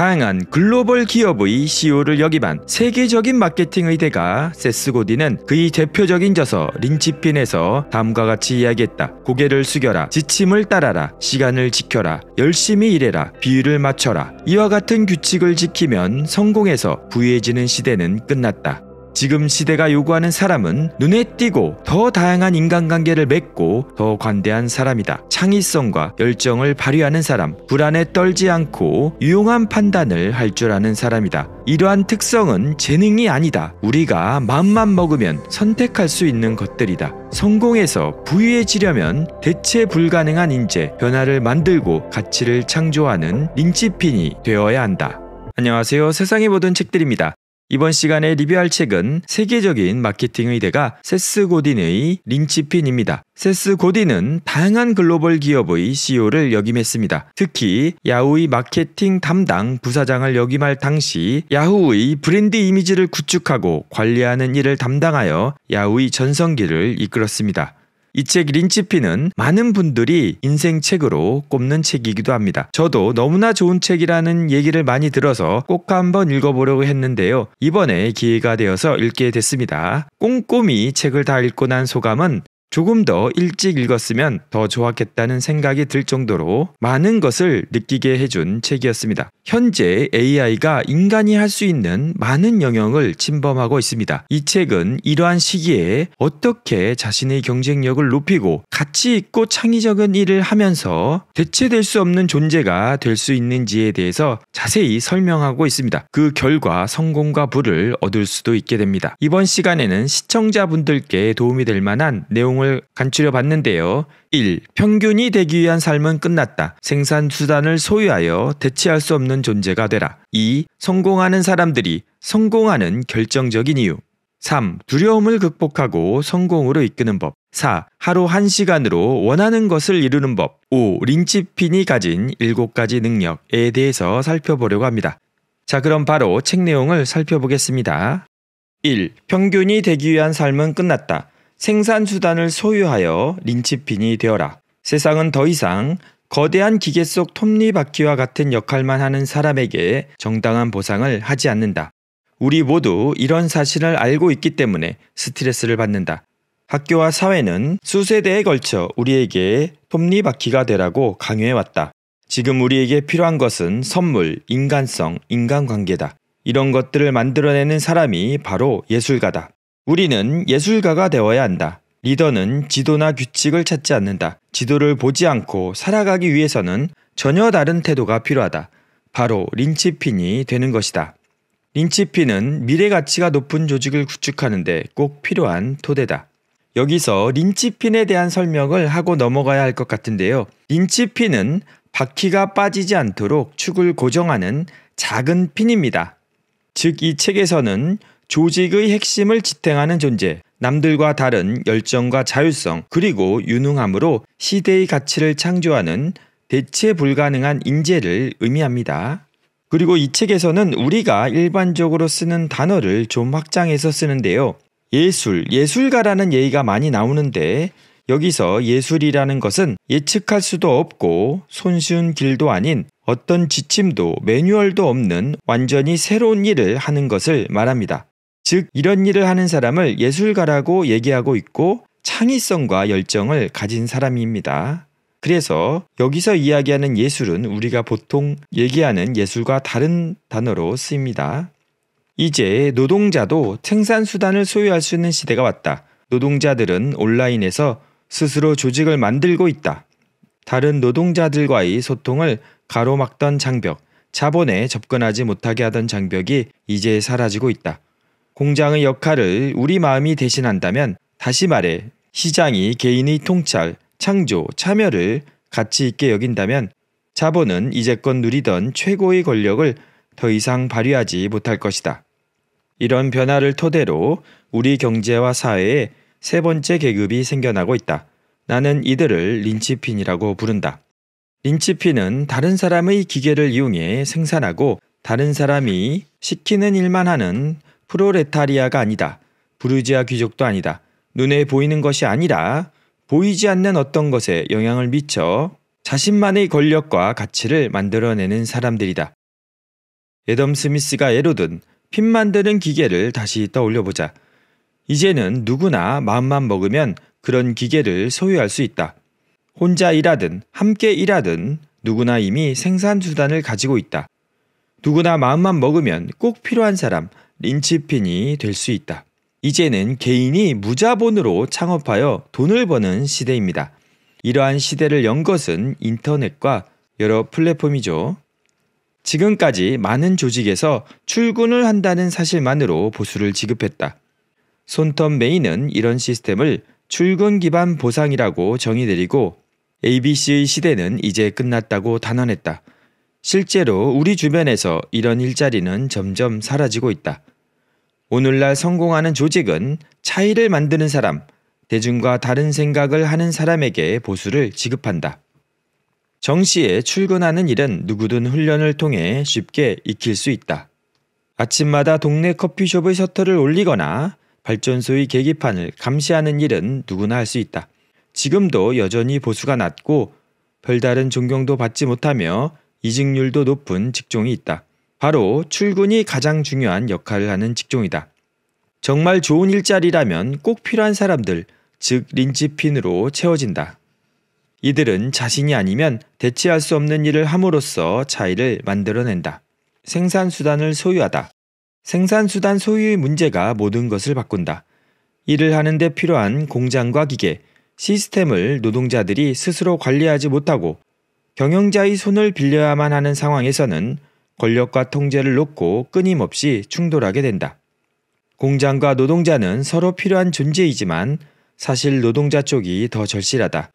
다양한 글로벌 기업의 CEO를 역임한 세계적인 마케팅의 대가 세스 고디는 그의 대표적인 저서 린치핀에서 다음과 같이 이야기했다. 고개를 숙여라. 지침을 따라라. 시간을 지켜라. 열심히 일해라. 비율을 맞춰라. 이와 같은 규칙을 지키면 성공해서 부유해지는 시대는 끝났다. 지금 시대가 요구하는 사람은 눈에 띄고 더 다양한 인간관계를 맺고 더 관대한 사람이다. 창의성과 열정을 발휘하는 사람, 불안에 떨지 않고 유용한 판단을 할 줄 아는 사람이다. 이러한 특성은 재능이 아니다. 우리가 마음만 먹으면 선택할 수 있는 것들이다. 성공해서 부유해지려면 대체 불가능한 인재, 변화를 만들고 가치를 창조하는 린치핀이 되어야 한다. 안녕하세요. 세상이 모든 책들입니다. 이번 시간에 리뷰할 책은 세계적인 마케팅 의대가 세스 고딘의 린치핀입니다. 세스 고딘은 다양한 글로벌 기업의 CEO를 역임했습니다. 특히 야후의 마케팅 담당 부사장을 역임할 당시 야후의 브랜드 이미지를 구축하고 관리하는 일을 담당하여 야후의 전성기를 이끌었습니다. 이책 린치피는 많은 분들이 인생 책으로 꼽는 책이기도 합니다. 저도 너무나 좋은 책이라는 얘기를 많이 들어서 꼭 한번 읽어보려고 했는데요. 이번에 기회가 되어서 읽게 됐습니다. 꼼꼼히 책을 다 읽고 난 소감은 조금 더 일찍 읽었으면 더 좋았겠다는 생각이 들 정도로 많은 것을 느끼게 해준 책이었습니다. 현재 AI가 인간이 할 수 있는 많은 영역을 침범하고 있습니다. 이 책은 이러한 시기에 어떻게 자신의 경쟁력을 높이고 가치 있고 창의적인 일을 하면서 대체될 수 없는 존재가 될 수 있는지에 대해서 자세히 설명하고 있습니다. 그 결과 성공과 부를 얻을 수도 있게 됩니다. 이번 시간에는 시청자분들께 도움이 될 만한 내용을 내용을 간추려 봤는데요. 1. 평균이 되기 위한 삶은 끝났다. 생산 수단을 소유하여 대체할 수 없는 존재가 되라. 2. 성공하는 사람들이 성공하는 결정적인 이유. 3. 두려움을 극복하고 성공으로 이끄는 법. 4. 하루 1시간으로 원하는 것을 이루는 법. 5. 린치핀이 가진 7가지 능력에 대해서 살펴보려고 합니다. 자, 그럼 바로 책 내용을 살펴보겠습니다. 1. 평균이 되기 위한 삶은 끝났다. 생산 수단을 소유하여 린치핀이 되어라. 세상은 더 이상 거대한 기계 속 톱니바퀴와 같은 역할만 하는 사람에게 정당한 보상을 하지 않는다. 우리 모두 이런 사실을 알고 있기 때문에 스트레스를 받는다. 학교와 사회는 수세대에 걸쳐 우리에게 톱니바퀴가 되라고 강요해왔다. 지금 우리에게 필요한 것은 선물, 인간성, 인간관계다. 이런 것들을 만들어내는 사람이 바로 예술가다. 우리는 예술가가 되어야 한다. 리더는 지도나 규칙을 찾지 않는다. 지도를 보지 않고 살아가기 위해서는 전혀 다른 태도가 필요하다. 바로 린치핀이 되는 것이다. 린치핀은 미래 가치가 높은 조직을 구축하는데 꼭 필요한 토대다. 여기서 린치핀에 대한 설명을 하고 넘어가야 할 것 같은데요. 린치핀은 바퀴가 빠지지 않도록 축을 고정하는 작은 핀입니다. 즉, 이 책에서는 조직의 핵심을 지탱하는 존재, 남들과 다른 열정과 자율성, 그리고 유능함으로 시대의 가치를 창조하는 대체 불가능한 인재를 의미합니다. 그리고 이 책에서는 우리가 일반적으로 쓰는 단어를 좀 확장해서 쓰는데요. 예술, 예술가라는 예의가 많이 나오는데 여기서 예술이라는 것은 예측할 수도 없고 손쉬운 길도 아닌 어떤 지침도 매뉴얼도 없는 완전히 새로운 일을 하는 것을 말합니다. 즉 이런 일을 하는 사람을 예술가라고 얘기하고 있고 창의성과 열정을 가진 사람입니다. 그래서 여기서 이야기하는 예술은 우리가 보통 얘기하는 예술과 다른 단어로 쓰입니다. 이제 노동자도 생산수단을 소유할 수 있는 시대가 왔다. 노동자들은 온라인에서 스스로 조직을 만들고 있다. 다른 노동자들과의 소통을 가로막던 장벽, 자본에 접근하지 못하게 하던 장벽이 이제 사라지고 있다. 공장의 역할을 우리 마음이 대신한다면 다시 말해 시장이 개인의 통찰, 창조, 참여를 가치 있게 여긴다면 자본은 이제껏 누리던 최고의 권력을 더 이상 발휘하지 못할 것이다. 이런 변화를 토대로 우리 경제와 사회에 세 번째 계급이 생겨나고 있다. 나는 이들을 린치핀이라고 부른다. 린치핀은 다른 사람의 기계를 이용해 생산하고 다른 사람이 시키는 일만 하는 프로레타리아가 아니다. 부르지아 귀족도 아니다. 눈에 보이는 것이 아니라 보이지 않는 어떤 것에 영향을 미쳐 자신만의 권력과 가치를 만들어내는 사람들이다. 에덤 스미스가 예로 든 핀 만드는 기계를 다시 떠올려보자. 이제는 누구나 마음만 먹으면 그런 기계를 소유할 수 있다. 혼자 일하든 함께 일하든 누구나 이미 생산 수단을 가지고 있다. 누구나 마음만 먹으면 꼭 필요한 사람, 린치핀이 될 수 있다. 이제는 개인이 무자본으로 창업하여 돈을 버는 시대입니다. 이러한 시대를 연 것은 인터넷과 여러 플랫폼이죠. 지금까지 많은 조직에서 출근을 한다는 사실만으로 보수를 지급했다. 손톱메인은 이런 시스템을 출근 기반 보상이라고 정의 내리고 ABC의 시대는 이제 끝났다고 단언했다. 실제로 우리 주변에서 이런 일자리는 점점 사라지고 있다. 오늘날 성공하는 조직은 차이를 만드는 사람, 대중과 다른 생각을 하는 사람에게 보수를 지급한다. 정시에 출근하는 일은 누구든 훈련을 통해 쉽게 익힐 수 있다. 아침마다 동네 커피숍의 셔터를 올리거나 발전소의 계기판을 감시하는 일은 누구나 할 수 있다. 지금도 여전히 보수가 낮고 별다른 존경도 받지 못하며 이직률도 높은 직종이 있다. 바로 출근이 가장 중요한 역할을 하는 직종이다. 정말 좋은 일자리라면 꼭 필요한 사람들, 즉 린치핀으로 채워진다. 이들은 자신이 아니면 대체할 수 없는 일을 함으로써 차이를 만들어낸다. 생산수단을 소유하다. 생산수단 소유의 문제가 모든 것을 바꾼다. 일을 하는데 필요한 공장과 기계, 시스템을 노동자들이 스스로 관리하지 못하고 경영자의 손을 빌려야만 하는 상황에서는 권력과 통제를 놓고 끊임없이 충돌하게 된다. 공장과 노동자는 서로 필요한 존재이지만 사실 노동자 쪽이 더 절실하다.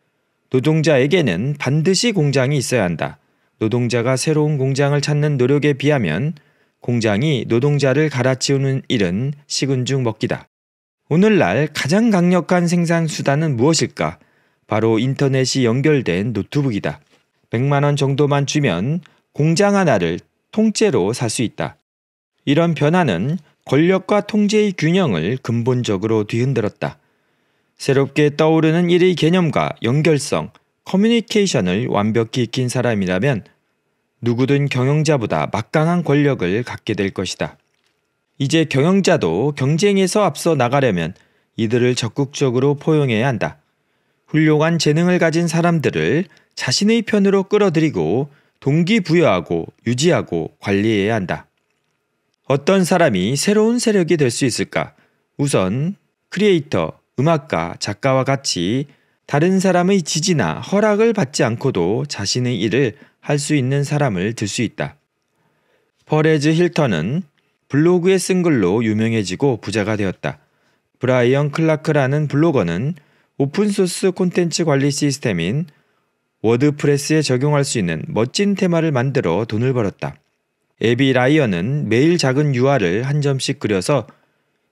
노동자에게는 반드시 공장이 있어야 한다. 노동자가 새로운 공장을 찾는 노력에 비하면 공장이 노동자를 갈아치우는 일은 식은 죽 먹기다. 오늘날 가장 강력한 생산 수단은 무엇일까? 바로 인터넷이 연결된 노트북이다. 100만원 정도만 주면 공장 하나를 통째로 살 수 있다. 이런 변화는 권력과 통제의 균형을 근본적으로 뒤흔들었다. 새롭게 떠오르는 일의 개념과 연결성, 커뮤니케이션을 완벽히 익힌 사람이라면 누구든 경영자보다 막강한 권력을 갖게 될 것이다. 이제 경영자도 경쟁에서 앞서 나가려면 이들을 적극적으로 포용해야 한다. 훌륭한 재능을 가진 사람들을 자신의 편으로 끌어들이고 동기부여하고 유지하고 관리해야 한다. 어떤 사람이 새로운 세력이 될 수 있을까? 우선 크리에이터, 음악가, 작가와 같이 다른 사람의 지지나 허락을 받지 않고도 자신의 일을 할 수 있는 사람을 들 수 있다. 퍼레즈 힐턴은 블로그에 쓴 글로 유명해지고 부자가 되었다. 브라이언 클라크라는 블로거는 오픈소스 콘텐츠 관리 시스템인 워드프레스에 적용할 수 있는 멋진 테마를 만들어 돈을 벌었다. 에비 라이언은 매일 작은 유화를 한 점씩 그려서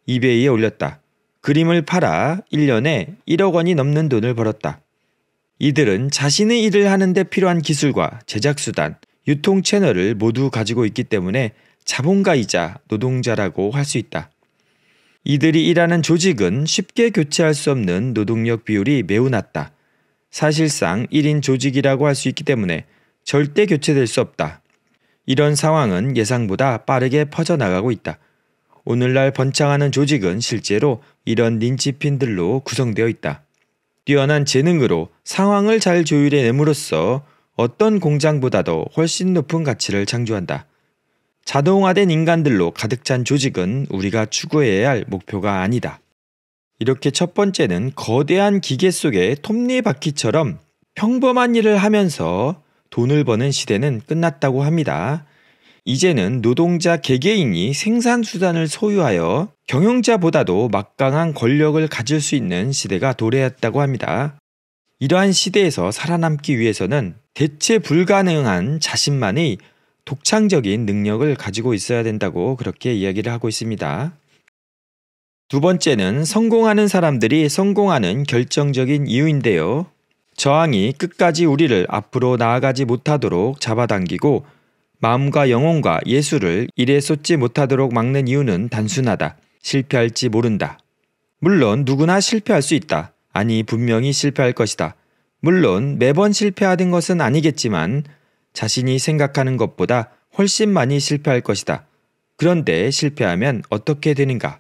이베이에 올렸다. 그림을 팔아 1년에 1억 원이 넘는 돈을 벌었다. 이들은 자신의 일을 하는데 필요한 기술과 제작수단, 유통 채널을 모두 가지고 있기 때문에 자본가이자 노동자라고 할 수 있다. 이들이 일하는 조직은 쉽게 교체할 수 없는 노동력 비율이 매우 낮다. 사실상 1인 조직이라고 할 수 있기 때문에 절대 교체될 수 없다. 이런 상황은 예상보다 빠르게 퍼져나가고 있다. 오늘날 번창하는 조직은 실제로 이런 린치핀들로 구성되어 있다. 뛰어난 재능으로 상황을 잘 조율해냄으로써 어떤 공장보다도 훨씬 높은 가치를 창조한다. 자동화된 인간들로 가득 찬 조직은 우리가 추구해야 할 목표가 아니다. 이렇게 첫 번째는 거대한 기계 속의 톱니바퀴처럼 평범한 일을 하면서 돈을 버는 시대는 끝났다고 합니다. 이제는 노동자 개개인이 생산수단을 소유하여 경영자보다도 막강한 권력을 가질 수 있는 시대가 도래했다고 합니다. 이러한 시대에서 살아남기 위해서는 대체 불가능한 자신만의 독창적인 능력을 가지고 있어야 된다고 그렇게 이야기를 하고 있습니다. 두 번째는 성공하는 사람들이 성공하는 결정적인 이유인데요. 저항이 끝까지 우리를 앞으로 나아가지 못하도록 잡아당기고 마음과 영혼과 예수를 일에 쏟지 못하도록 막는 이유는 단순하다. 실패할지 모른다. 물론 누구나 실패할 수 있다. 아니 분명히 실패할 것이다. 물론 매번 실패하는 것은 아니겠지만 자신이 생각하는 것보다 훨씬 많이 실패할 것이다. 그런데 실패하면 어떻게 되는가?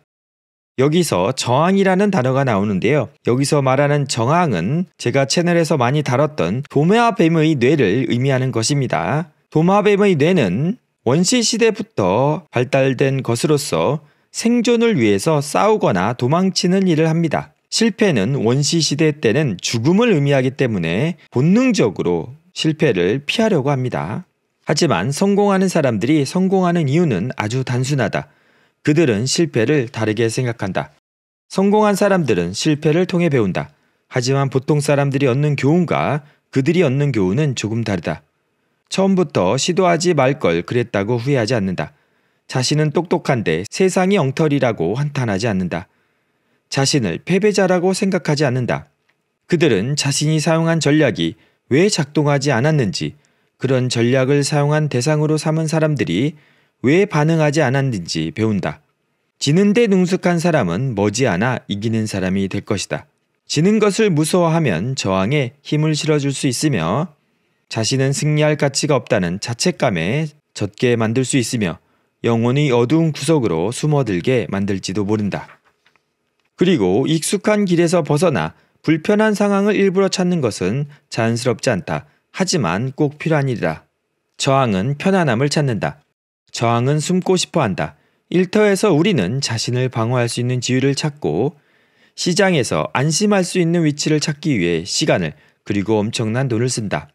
여기서 저항이라는 단어가 나오는데요. 여기서 말하는 정항은 제가 채널에서 많이 다뤘던 도마뱀의 뇌를 의미하는 것입니다. 도마뱀의 뇌는 원시 시대부터 발달된 것으로서 생존을 위해서 싸우거나 도망치는 일을 합니다. 실패는 원시 시대 때는 죽음을 의미하기 때문에 본능적으로 실패를 피하려고 합니다. 하지만 성공하는 사람들이 성공하는 이유는 아주 단순하다. 그들은 실패를 다르게 생각한다. 성공한 사람들은 실패를 통해 배운다. 하지만 보통 사람들이 얻는 교훈과 그들이 얻는 교훈은 조금 다르다. 처음부터 시도하지 말 걸 그랬다고 후회하지 않는다. 자신은 똑똑한데 세상이 엉터리라고 환탄하지 않는다. 자신을 패배자라고 생각하지 않는다. 그들은 자신이 사용한 전략이 왜 작동하지 않았는지 그런 전략을 사용한 대상으로 삼은 사람들이 왜 반응하지 않았는지 배운다. 지는 데 능숙한 사람은 머지않아 이기는 사람이 될 것이다. 지는 것을 무서워하면 저항에 힘을 실어줄 수 있으며 자신은 승리할 가치가 없다는 자책감에 젖게 만들 수 있으며 영혼이 어두운 구석으로 숨어들게 만들지도 모른다. 그리고 익숙한 길에서 벗어나 불편한 상황을 일부러 찾는 것은 자연스럽지 않다. 하지만 꼭 필요한 일이다. 저항은 편안함을 찾는다. 저항은 숨고 싶어 한다. 일터에서 우리는 자신을 방어할 수 있는 지위를 찾고 시장에서 안심할 수 있는 위치를 찾기 위해 시간을 그리고 엄청난 돈을 쓴다.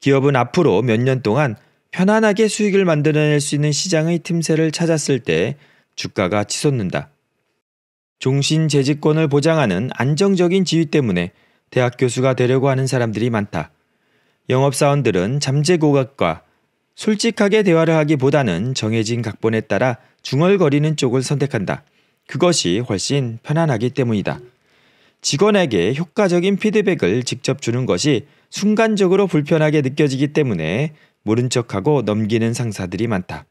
기업은 앞으로 몇 년 동안 편안하게 수익을 만들어낼 수 있는 시장의 틈새를 찾았을 때 주가가 치솟는다. 종신 재직권을 보장하는 안정적인 지위 때문에 대학 교수가 되려고 하는 사람들이 많다. 영업사원들은 잠재고각과 솔직하게 대화를 하기보다는 정해진 각본에 따라 중얼거리는 쪽을 선택한다. 그것이 훨씬 편안하기 때문이다. 직원에게 효과적인 피드백을 직접 주는 것이 순간적으로 불편하게 느껴지기 때문에 모른 척하고 넘기는 상사들이 많다.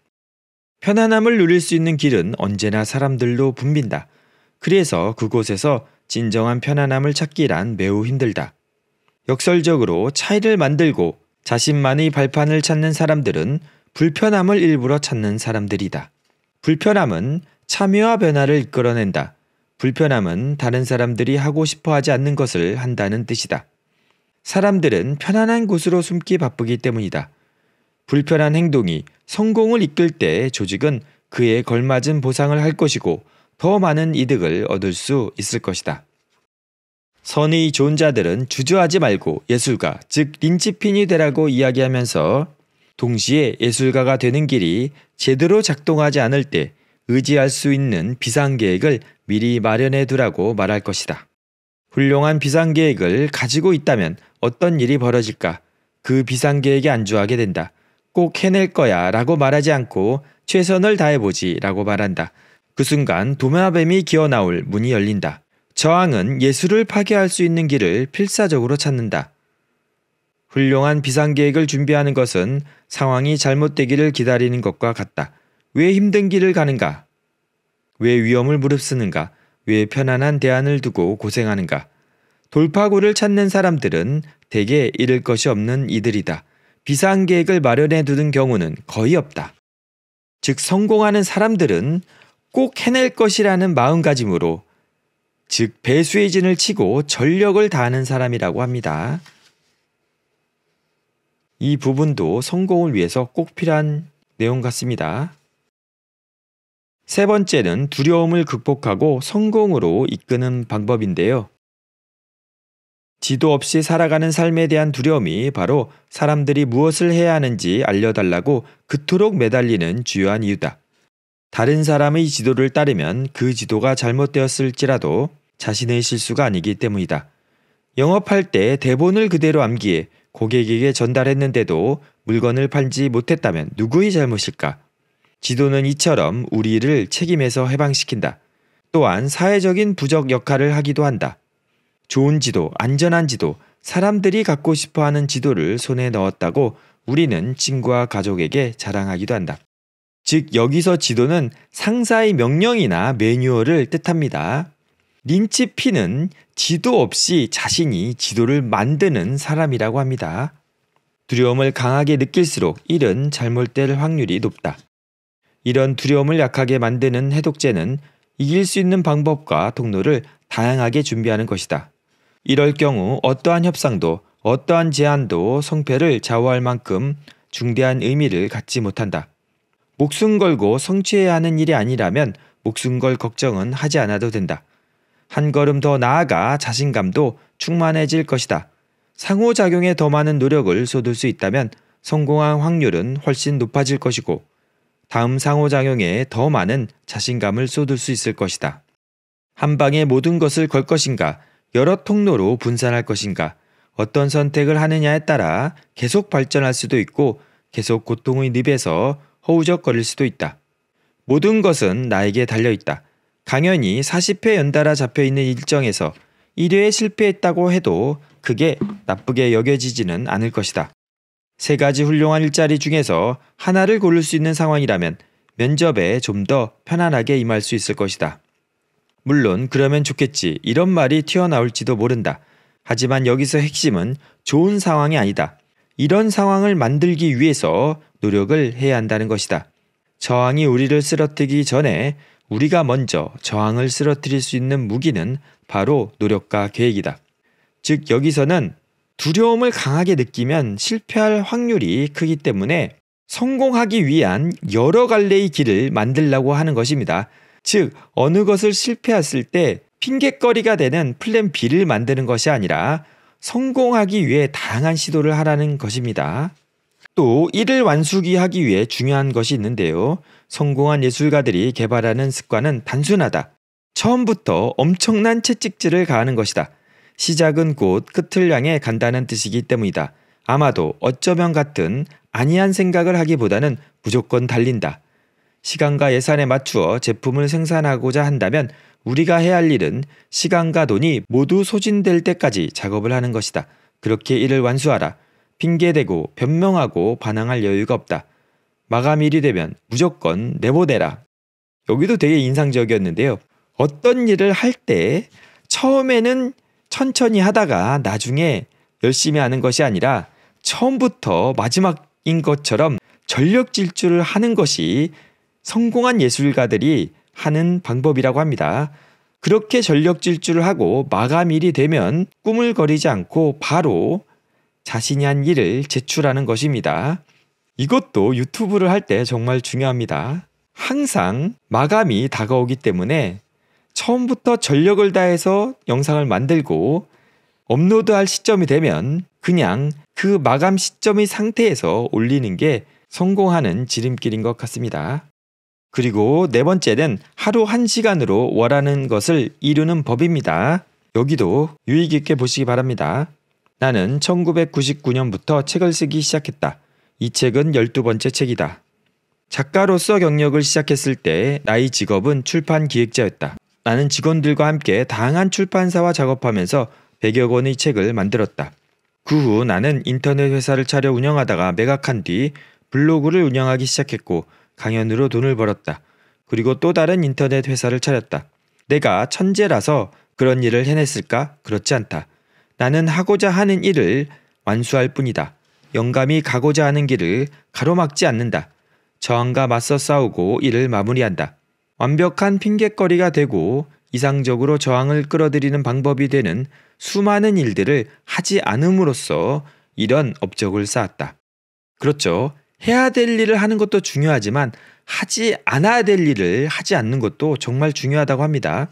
편안함을 누릴 수 있는 길은 언제나 사람들로 붐빈다. 그래서 그곳에서 진정한 편안함을 찾기란 매우 힘들다. 역설적으로 차이를 만들고 자신만의 발판을 찾는 사람들은 불편함을 일부러 찾는 사람들이다. 불편함은 참여와 변화를 이끌어낸다. 불편함은 다른 사람들이 하고 싶어 하지 않는 것을 한다는 뜻이다. 사람들은 편안한 곳으로 숨기 바쁘기 때문이다. 불편한 행동이 성공을 이끌 때 조직은 그에 걸맞은 보상을 할 것이고 더 많은 이득을 얻을 수 있을 것이다. 선의 좋은 자들은 주저하지 말고 예술가, 즉 린치핀이 되라고 이야기하면서 동시에 예술가가 되는 길이 제대로 작동하지 않을 때 의지할 수 있는 비상계획을 미리 마련해 두라고 말할 것이다. 훌륭한 비상계획을 가지고 있다면 어떤 일이 벌어질까? 그 비상계획에 안주하게 된다. 꼭 해낼 거야 라고 말하지 않고 최선을 다해보지 라고 말한다. 그 순간 도마뱀이 기어나올 문이 열린다. 저항은 예수를 파괴할 수 있는 길을 필사적으로 찾는다. 훌륭한 비상계획을 준비하는 것은 상황이 잘못되기를 기다리는 것과 같다. 왜 힘든 길을 가는가? 왜 위험을 무릅쓰는가? 왜 편안한 대안을 두고 고생하는가? 돌파구를 찾는 사람들은 대개 잃을 것이 없는 이들이다. 비상계획을 마련해 두는 경우는 거의 없다. 즉 성공하는 사람들은 꼭 해낼 것이라는 마음가짐으로 즉 배수의 진을 치고 전력을 다하는 사람이라고 합니다. 이 부분도 성공을 위해서 꼭 필요한 내용 같습니다. 세 번째는 두려움을 극복하고 성공으로 이끄는 방법인데요. 지도 없이 살아가는 삶에 대한 두려움이 바로 사람들이 무엇을 해야 하는지 알려달라고 그토록 매달리는 주요한 이유다. 다른 사람의 지도를 따르면 그 지도가 잘못되었을지라도 자신의 실수가 아니기 때문이다. 영업할 때 대본을 그대로 암기해 고객에게 전달했는데도 물건을 팔지 못했다면 누구의 잘못일까? 지도는 이처럼 우리를 책임에서 해방시킨다. 또한 사회적인 부적 역할을 하기도 한다. 좋은 지도, 안전한 지도, 사람들이 갖고 싶어 하는 지도를 손에 넣었다고 우리는 친구와 가족에게 자랑하기도 한다. 즉, 여기서 지도는 상사의 명령이나 매뉴얼을 뜻합니다. 린치피는 지도 없이 자신이 지도를 만드는 사람이라고 합니다. 두려움을 강하게 느낄수록 일은 잘못될 확률이 높다. 이런 두려움을 약하게 만드는 해독제는 이길 수 있는 방법과 동로를 다양하게 준비하는 것이다. 이럴 경우 어떠한 협상도 어떠한 제안도 성패를 좌우할 만큼 중대한 의미를 갖지 못한다. 목숨 걸고 성취해야 하는 일이 아니라면 목숨 걸 걱정은 하지 않아도 된다. 한 걸음 더 나아가 자신감도 충만해질 것이다. 상호작용에 더 많은 노력을 쏟을 수 있다면 성공한 확률은 훨씬 높아질 것이고 다음 상호작용에 더 많은 자신감을 쏟을 수 있을 것이다. 한 방에 모든 것을 걸 것인가, 여러 통로로 분산할 것인가, 어떤 선택을 하느냐에 따라 계속 발전할 수도 있고 계속 고통의 늪에서 허우적거릴 수도 있다. 모든 것은 나에게 달려 있다. 강연이 40회 연달아 잡혀있는 일정에서 1회에 실패했다고 해도 그게 나쁘게 여겨지지는 않을 것이다. 세 가지 훌륭한 일자리 중에서 하나를 고를 수 있는 상황이라면 면접에 좀 더 편안하게 임할 수 있을 것이다. 물론 그러면 좋겠지 이런 말이 튀어나올지도 모른다. 하지만 여기서 핵심은 좋은 상황이 아니다. 이런 상황을 만들기 위해서 노력을 해야 한다는 것이다. 저항이 우리를 쓰러뜨기 전에 우리가 먼저 저항을 쓰러뜨릴 수 있는 무기는 바로 노력과 계획이다. 즉 여기서는 두려움을 강하게 느끼면 실패할 확률이 크기 때문에 성공하기 위한 여러 갈래의 길을 만들라고 하는 것입니다. 즉 어느 것을 실패했을 때 핑계거리가 되는 플랜 B를 만드는 것이 아니라 성공하기 위해 다양한 시도를 하라는 것입니다. 또 이를 완숙이 하기 위해 중요한 것이 있는데요. 성공한 예술가들이 개발하는 습관은 단순하다. 처음부터 엄청난 채찍질을 가하는 것이다. 시작은 곧 끝을 향해 간다는 뜻이기 때문이다. 아마도 어쩌면 같은 아니한 생각을 하기보다는 무조건 달린다. 시간과 예산에 맞추어 제품을 생산하고자 한다면 우리가 해야 할 일은 시간과 돈이 모두 소진될 때까지 작업을 하는 것이다. 그렇게 일을 완수하라. 핑계대고 변명하고 반항할 여유가 없다. 마감일이 되면 무조건 내보내라. 여기도 되게 인상적이었는데요. 어떤 일을 할 때 처음에는 천천히 하다가 나중에 열심히 하는 것이 아니라 처음부터 마지막인 것처럼 전력 질주를 하는 것이 성공한 예술가들이 하는 방법이라고 합니다. 그렇게 전력 질주를 하고 마감일이 되면 꿈을 거리지 않고 바로 자신이 한 일을 제출하는 것입니다. 이것도 유튜브를 할 때 정말 중요합니다. 항상 마감이 다가오기 때문에 처음부터 전력을 다해서 영상을 만들고 업로드할 시점이 되면 그냥 그 마감 시점의 상태에서 올리는 게 성공하는 지름길인 것 같습니다. 그리고 네 번째는 하루 한시간으로 원하는 것을 이루는 법입니다. 여기도 유익있게 보시기 바랍니다. 나는 1999년부터 책을 쓰기 시작했다. 이 책은 12번째 책이다. 작가로서 경력을 시작했을 때 나의 직업은 출판 기획자였다. 나는 직원들과 함께 다양한 출판사와 작업하면서 100여 권의 책을 만들었다. 그 후 나는 인터넷 회사를 차려 운영하다가 매각한 뒤 블로그를 운영하기 시작했고 강연으로 돈을 벌었다. 그리고 또 다른 인터넷 회사를 차렸다. 내가 천재라서 그런 일을 해냈을까? 그렇지 않다. 나는 하고자 하는 일을 완수할 뿐이다. 영감이 가고자 하는 길을 가로막지 않는다. 저항과 맞서 싸우고 이를 마무리한다. 완벽한 핑곗거리가 되고 이상적으로 저항을 끌어들이는 방법이 되는 수많은 일들을 하지 않음으로써 이런 업적을 쌓았다. 그렇죠. 해야 될 일을 하는 것도 중요하지만 하지 않아야 될 일을 하지 않는 것도 정말 중요하다고 합니다.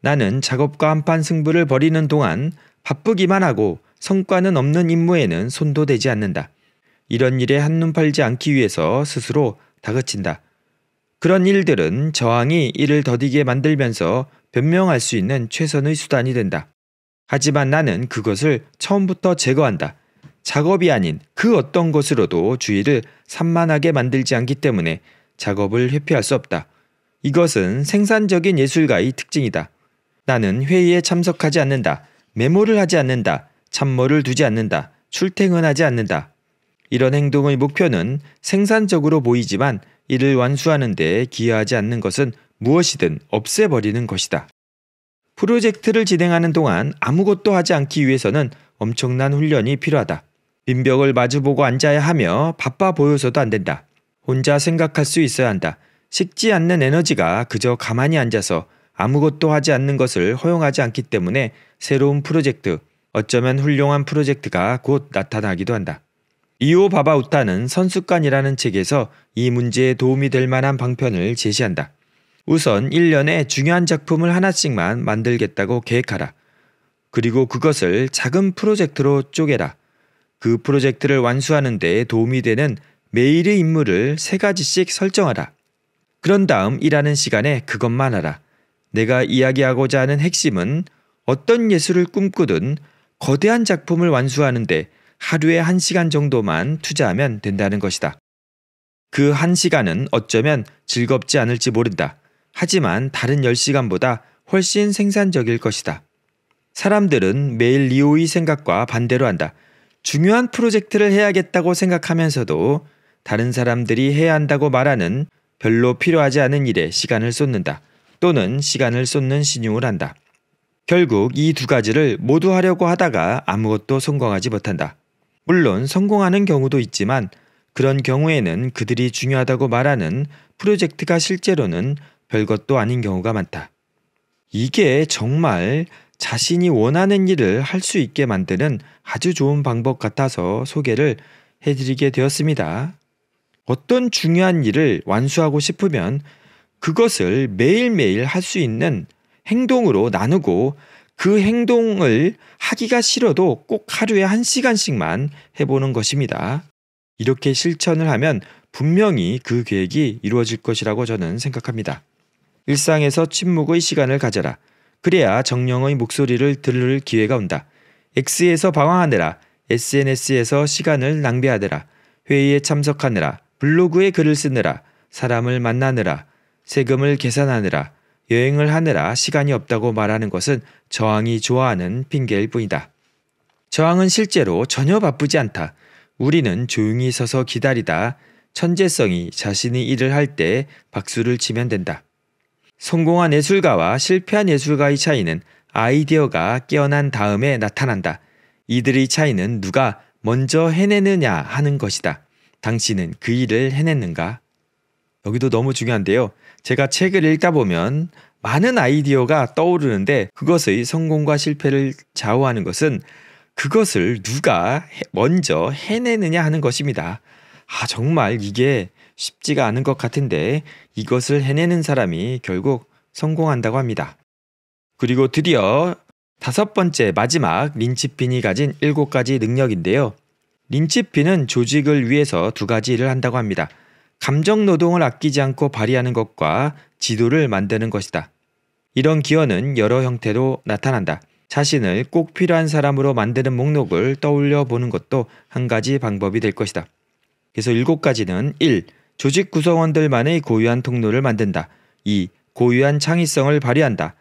나는 작업과 한판 승부를 벌이는 동안 바쁘기만 하고 성과는 없는 임무에는 손도 대지 않는다. 이런 일에 한눈 팔지 않기 위해서 스스로 다그친다. 그런 일들은 저항이 이를 더디게 만들면서 변명할 수 있는 최선의 수단이 된다. 하지만 나는 그것을 처음부터 제거한다. 작업이 아닌 그 어떤 것으로도 주의를 산만하게 만들지 않기 때문에 작업을 회피할 수 없다. 이것은 생산적인 예술가의 특징이다. 나는 회의에 참석하지 않는다. 메모를 하지 않는다, 참모를 두지 않는다, 출퇴근하지 않는다. 이런 행동의 목표는 생산적으로 보이지만 이를 완수하는 데 기여하지 않는 것은 무엇이든 없애버리는 것이다. 프로젝트를 진행하는 동안 아무것도 하지 않기 위해서는 엄청난 훈련이 필요하다. 빈벽을 마주보고 앉아야 하며 바빠 보여서도 안 된다. 혼자 생각할 수 있어야 한다. 식지 않는 에너지가 그저 가만히 앉아서 아무것도 하지 않는 것을 허용하지 않기 때문에 새로운 프로젝트, 어쩌면 훌륭한 프로젝트가 곧 나타나기도 한다. 이오 바바우타는 선수간이라는 책에서 이 문제에 도움이 될 만한 방편을 제시한다. 우선 1년에 중요한 작품을 하나씩만 만들겠다고 계획하라. 그리고 그것을 작은 프로젝트로 쪼개라. 그 프로젝트를 완수하는 데 도움이 되는 매일의 임무를 세 가지씩 설정하라. 그런 다음 일하는 시간에 그것만 하라. 내가 이야기하고자 하는 핵심은 어떤 예술을 꿈꾸든 거대한 작품을 완수하는데 하루에 한시간 정도만 투자하면 된다는 것이다. 그 한시간은 어쩌면 즐겁지 않을지 모른다. 하지만 다른 10시간보다 훨씬 생산적일 것이다. 사람들은 매일 리오의 생각과 반대로 한다. 중요한 프로젝트를 해야겠다고 생각하면서도 다른 사람들이 해야 한다고 말하는 별로 필요하지 않은 일에 시간을 쏟는다. 또는 시간을 쏟는 신용을 한다. 결국 이 두 가지를 모두 하려고 하다가 아무것도 성공하지 못한다. 물론 성공하는 경우도 있지만 그런 경우에는 그들이 중요하다고 말하는 프로젝트가 실제로는 별것도 아닌 경우가 많다. 이게 정말 자신이 원하는 일을 할 수 있게 만드는 아주 좋은 방법 같아서 소개를 해드리게 되었습니다. 어떤 중요한 일을 완수하고 싶으면 그것을 매일매일 할 수 있는 행동으로 나누고 그 행동을 하기가 싫어도 꼭 하루에 한 시간씩만 해보는 것입니다. 이렇게 실천을 하면 분명히 그 계획이 이루어질 것이라고 저는 생각합니다. 일상에서 침묵의 시간을 가져라. 그래야 정령의 목소리를 들을 기회가 온다. X에서 방황하느라, SNS에서 시간을 낭비하느라, 회의에 참석하느라, 블로그에 글을 쓰느라, 사람을 만나느라, 세금을 계산하느라, 여행을 하느라 시간이 없다고 말하는 것은 저항이 좋아하는 핑계일 뿐이다. 저항은 실제로 전혀 바쁘지 않다. 우리는 조용히 서서 기다리다 천재성이 자신이 일을 할 때 박수를 치면 된다. 성공한 예술가와 실패한 예술가의 차이는 아이디어가 깨어난 다음에 나타난다. 이들의 차이는 누가 먼저 해내느냐 하는 것이다. 당신은 그 일을 해냈는가? 여기도 너무 중요한데요. 제가 책을 읽다 보면 많은 아이디어가 떠오르는데 그것의 성공과 실패를 좌우하는 것은 그것을 누가 먼저 해내느냐 하는 것입니다. 아, 정말 이게 쉽지가 않은 것 같은데 이것을 해내는 사람이 결국 성공한다고 합니다. 그리고 드디어 다섯 번째 마지막 린치핀이 가진 일곱 가지 능력인데요. 린치핀은 조직을 위해서 두 가지 일을 한다고 합니다. 감정 노동을 아끼지 않고 발휘하는 것과 지도를 만드는 것이다. 이런 기여는 여러 형태로 나타난다. 자신을 꼭 필요한 사람으로 만드는 목록을 떠올려 보는 것도 한 가지 방법이 될 것이다. 그래서 일곱 가지는 1. 조직 구성원들만의 고유한 통로를 만든다. 2. 고유한 창의성을 발휘한다.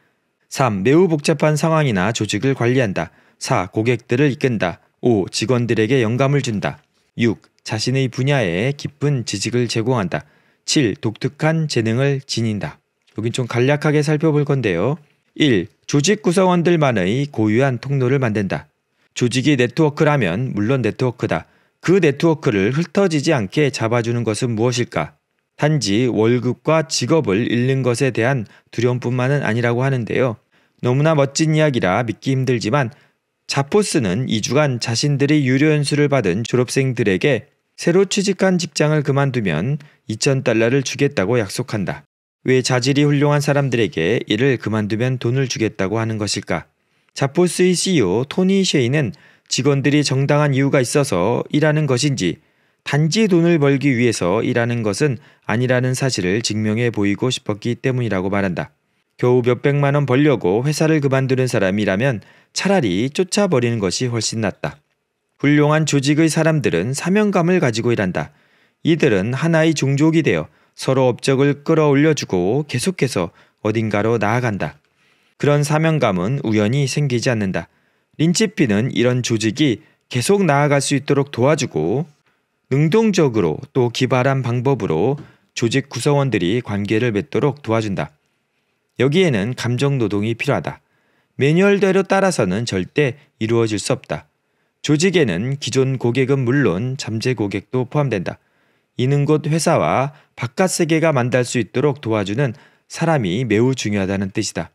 3. 매우 복잡한 상황이나 조직을 관리한다. 4. 고객들을 이끈다. 5. 직원들에게 영감을 준다. 6. 자신의 분야에 깊은 지식을 제공한다. 7. 독특한 재능을 지닌다. 여긴 좀 간략하게 살펴볼 건데요. 1. 조직 구성원들만의 고유한 통로를 만든다. 조직이 네트워크라면 물론 네트워크다. 그 네트워크를 흩어지지 않게 잡아주는 것은 무엇일까? 단지 월급과 직업을 잃는 것에 대한 두려움뿐만은 아니라고 하는데요. 너무나 멋진 이야기라 믿기 힘들지만 자포스는 2주간 자신들이 유료 연수를 받은 졸업생들에게 새로 취직한 직장을 그만두면 2,000달러를 주겠다고 약속한다. 왜 자질이 훌륭한 사람들에게 일을 그만두면 돈을 주겠다고 하는 것일까? 자포스의 CEO 토니 셰이는 직원들이 정당한 이유가 있어서 일하는 것인지 단지 돈을 벌기 위해서 일하는 것은 아니라는 사실을 증명해 보이고 싶었기 때문이라고 말한다. 겨우 몇백만 원 벌려고 회사를 그만두는 사람이라면 차라리 쫓아버리는 것이 훨씬 낫다. 훌륭한 조직의 사람들은 사명감을 가지고 일한다. 이들은 하나의 종족이 되어 서로 업적을 끌어올려주고 계속해서 어딘가로 나아간다. 그런 사명감은 우연히 생기지 않는다. 린치피는 이런 조직이 계속 나아갈 수 있도록 도와주고 능동적으로 또 기발한 방법으로 조직 구성원들이 관계를 맺도록 도와준다. 여기에는 감정 노동이 필요하다. 매뉴얼대로 따라서는 절대 이루어질 수 없다. 조직에는 기존 고객은 물론 잠재 고객도 포함된다. 이는 곧 회사와 바깥 세계가 만날 수 있도록 도와주는 사람이 매우 중요하다는 뜻이다.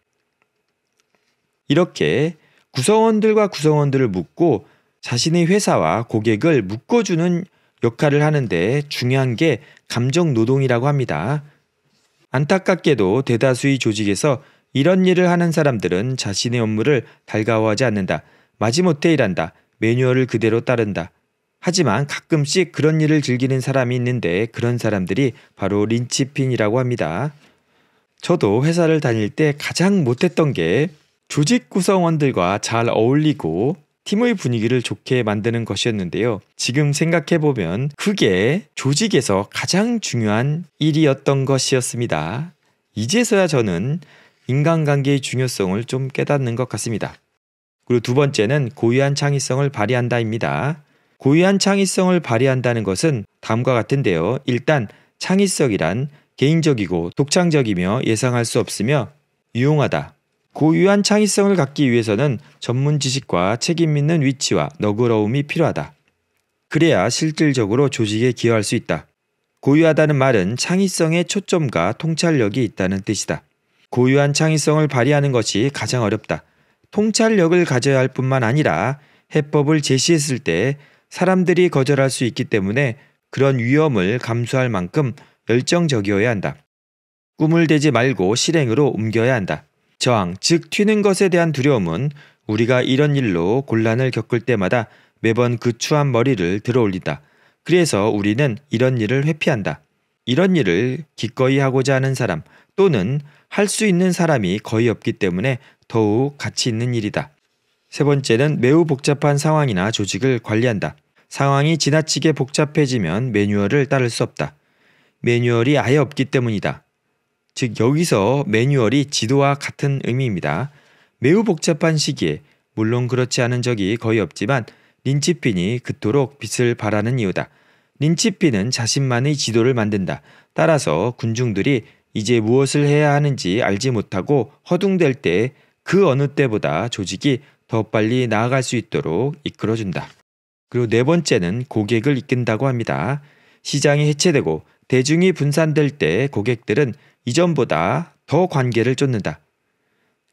이렇게 구성원들과 구성원들을 묶고 자신의 회사와 고객을 묶어주는 역할을 하는데 중요한 게 감정 노동이라고 합니다. 안타깝게도 대다수의 조직에서 이런 일을 하는 사람들은 자신의 업무를 달가워하지 않는다. 마지못해 일한다. 매뉴얼을 그대로 따른다. 하지만 가끔씩 그런 일을 즐기는 사람이 있는데 그런 사람들이 바로 린치핀이라고 합니다. 저도 회사를 다닐 때 가장 못했던 게 조직 구성원들과 잘 어울리고 팀의 분위기를 좋게 만드는 것이었는데요. 지금 생각해보면 그게 조직에서 가장 중요한 일이었던 것이었습니다. 이제서야 저는 인간관계의 중요성을 좀 깨닫는 것 같습니다. 그리고 두 번째는 고유한 창의성을 발휘한다입니다. 고유한 창의성을 발휘한다는 것은 다음과 같은데요. 일단 창의성이란 개인적이고 독창적이며 예상할 수 없으며 유용하다, 고유한 창의성을 갖기 위해서는 전문 지식과 책임 있는 위치와 너그러움이 필요하다. 그래야 실질적으로 조직에 기여할 수 있다. 고유하다는 말은 창의성의 초점과 통찰력이 있다는 뜻이다. 고유한 창의성을 발휘하는 것이 가장 어렵다. 통찰력을 가져야 할 뿐만 아니라 해법을 제시했을 때 사람들이 거절할 수 있기 때문에 그런 위험을 감수할 만큼 열정적이어야 한다. 꿈을 대지 말고 실행으로 옮겨야 한다. 저항, 즉 튀는 것에 대한 두려움은 우리가 이런 일로 곤란을 겪을 때마다 매번 그 추한 머리를 들어 올린다. 그래서 우리는 이런 일을 회피한다. 이런 일을 기꺼이 하고자 하는 사람 또는 할 수 있는 사람이 거의 없기 때문에 더욱 가치 있는 일이다. 세 번째는 매우 복잡한 상황이나 조직을 관리한다. 상황이 지나치게 복잡해지면 매뉴얼을 따를 수 없다. 매뉴얼이 아예 없기 때문이다. 즉 여기서 매뉴얼이 지도와 같은 의미입니다. 매우 복잡한 시기에 물론 그렇지 않은 적이 거의 없지만 린치핀이 그토록 빛을 발하는 이유다. 린치핀은 자신만의 지도를 만든다. 따라서 군중들이 이제 무엇을 해야 하는지 알지 못하고 허둥댈 때 그 어느 때보다 조직이 더 빨리 나아갈 수 있도록 이끌어준다. 그리고 네 번째는 고객을 이끈다고 합니다. 시장이 해체되고 대중이 분산될 때 고객들은 이전보다 더 관계를 쫓는다.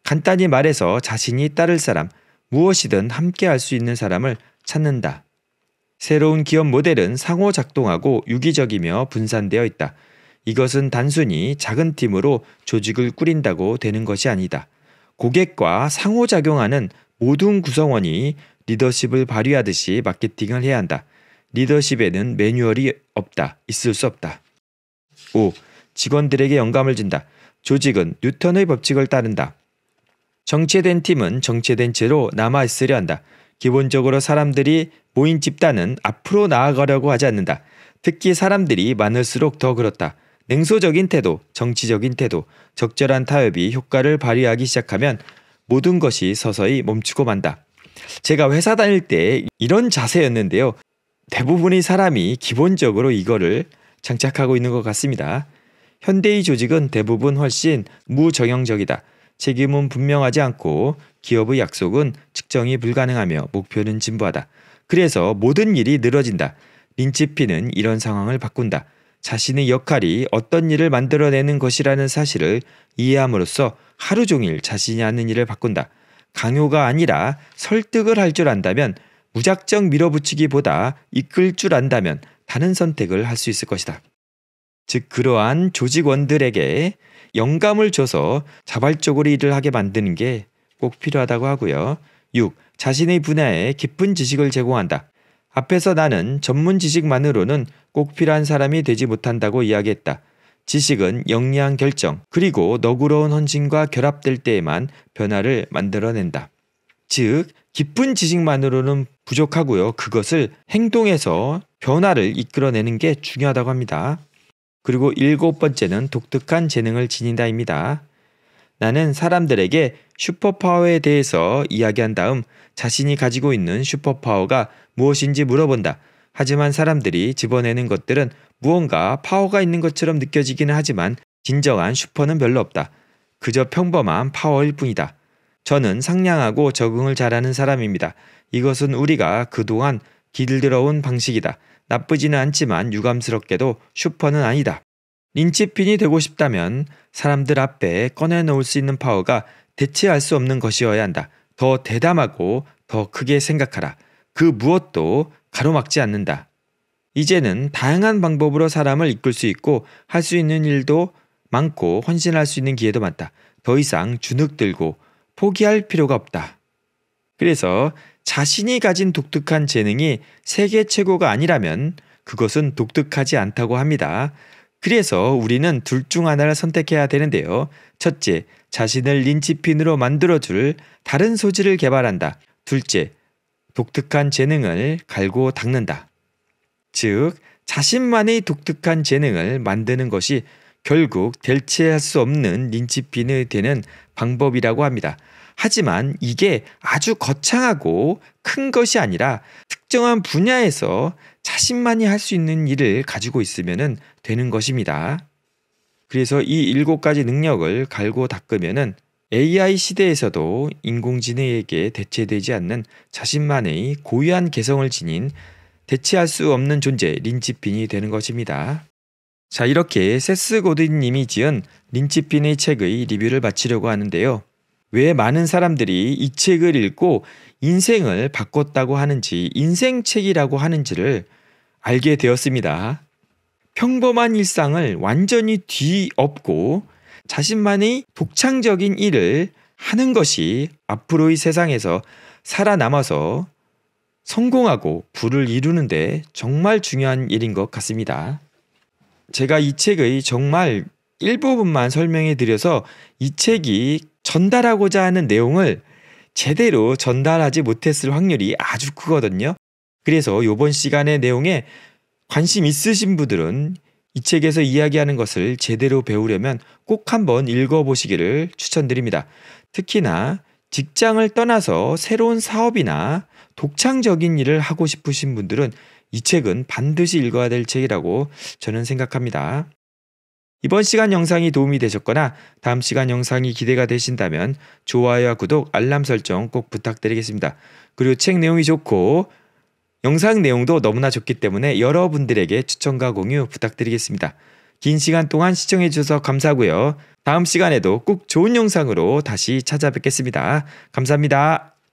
간단히 말해서 자신이 따를 사람, 무엇이든 함께 할 수 있는 사람을 찾는다. 새로운 기업 모델은 상호작동하고 유기적이며 분산되어 있다. 이것은 단순히 작은 팀으로 조직을 꾸린다고 되는 것이 아니다. 고객과 상호작용하는 모든 구성원이 리더십을 발휘하듯이 마케팅을 해야 한다. 리더십에는 매뉴얼이 없다. 있을 수 없다. 5. 직원들에게 영감을 준다. 조직은 뉴턴의 법칙을 따른다. 정체된 팀은 정체된 채로 남아있으려 한다. 기본적으로 사람들이 모인 집단은 앞으로 나아가려고 하지 않는다. 특히 사람들이 많을수록 더 그렇다. 냉소적인 태도, 정치적인 태도, 적절한 타협이 효과를 발휘하기 시작하면 모든 것이 서서히 멈추고 만다. 제가 회사 다닐 때 이런 자세였는데요. 대부분의 사람이 기본적으로 이거를 장착하고 있는 것 같습니다. 현대의 조직은 대부분 훨씬 무정형적이다. 책임은 분명하지 않고 기업의 약속은 측정이 불가능하며 목표는 진부하다. 그래서 모든 일이 늘어진다. 린치피는 이런 상황을 바꾼다. 자신의 역할이 어떤 일을 만들어내는 것이라는 사실을 이해함으로써 하루 종일 자신이 하는 일을 바꾼다. 강요가 아니라 설득을 할 줄 안다면 무작정 밀어붙이기보다 이끌 줄 안다면 다른 선택을 할 수 있을 것이다. 즉 그러한 조직원들에게 영감을 줘서 자발적으로 일을 하게 만드는 게 꼭 필요하다고 하고요. 6. 자신의 분야에 깊은 지식을 제공한다. 앞에서 나는 전문 지식만으로는 꼭 필요한 사람이 되지 못한다고 이야기했다. 지식은 역량 결정, 그리고 너그러운 헌신과 결합될 때에만 변화를 만들어낸다. 즉, 깊은 지식만으로는 부족하고요. 그것을 행동에서 변화를 이끌어내는 게 중요하다고 합니다. 그리고 일곱 번째는 독특한 재능을 지닌다입니다. 나는 사람들에게 슈퍼파워에 대해서 이야기한 다음 자신이 가지고 있는 슈퍼파워가 무엇인지 물어본다. 하지만 사람들이 집어내는 것들은 무언가 파워가 있는 것처럼 느껴지기는 하지만 진정한 슈퍼는 별로 없다. 그저 평범한 파워일 뿐이다. 저는 상냥하고 적응을 잘하는 사람입니다. 이것은 우리가 그동안 길들여온 방식이다. 나쁘지는 않지만 유감스럽게도 슈퍼는 아니다. 린치핀이 되고 싶다면 사람들 앞에 꺼내놓을 수 있는 파워가 대체할 수 없는 것이어야 한다. 더 대담하고 더 크게 생각하라. 그 무엇도 가로막지 않는다. 이제는 다양한 방법으로 사람을 이끌 수 있고 할 수 있는 일도 많고 헌신할 수 있는 기회도 많다. 더 이상 주눅 들고 포기할 필요가 없다. 그래서 자신이 가진 독특한 재능이 세계 최고가 아니라면 그것은 독특하지 않다고 합니다. 그래서 우리는 둘 중 하나를 선택해야 되는데요. 첫째, 자신을 린치핀으로 만들어줄 다른 소질을 개발한다. 둘째, 독특한 재능을 갈고 닦는다. 즉, 자신만의 독특한 재능을 만드는 것이 결국 대체할 수 없는 린치핀이 되는 방법이라고 합니다. 하지만 이게 아주 거창하고 큰 것이 아니라 특정한 분야에서 자신만이 할 수 있는 일을 가지고 있으면 되는 것입니다. 그래서 이 일곱 가지 능력을 갈고 닦으면은 AI 시대에서도 인공지능에게 대체되지 않는 자신만의 고유한 개성을 지닌 대체할 수 없는 존재 린치핀이 되는 것입니다. 자 이렇게 세스 고든님이 지은 린치핀의 책의 리뷰를 마치려고 하는데요. 왜 많은 사람들이 이 책을 읽고 인생을 바꿨다고 하는지 인생책이라고 하는지를 알게 되었습니다. 평범한 일상을 완전히 뒤엎고 자신만의 독창적인 일을 하는 것이 앞으로의 세상에서 살아남아서 성공하고 부를 이루는데 정말 중요한 일인 것 같습니다. 제가 이 책의 정말 일부분만 설명해 드려서 이 책이 전달하고자 하는 내용을 제대로 전달하지 못했을 확률이 아주 크거든요. 그래서 이번 시간의 내용에 관심 있으신 분들은 이 책에서 이야기하는 것을 제대로 배우려면 꼭 한번 읽어보시기를 추천드립니다. 특히나 직장을 떠나서 새로운 사업이나 독창적인 일을 하고 싶으신 분들은 이 책은 반드시 읽어야 될 책이라고 저는 생각합니다. 이번 시간 영상이 도움이 되셨거나 다음 시간 영상이 기대가 되신다면 좋아요와 구독, 알람 설정 꼭 부탁드리겠습니다. 그리고 책 내용이 좋고 영상 내용도 너무나 좋기 때문에 여러분들에게 추천과 공유 부탁드리겠습니다. 긴 시간 동안 시청해 주셔서 감사하고요. 다음 시간에도 꼭 좋은 영상으로 다시 찾아뵙겠습니다. 감사합니다.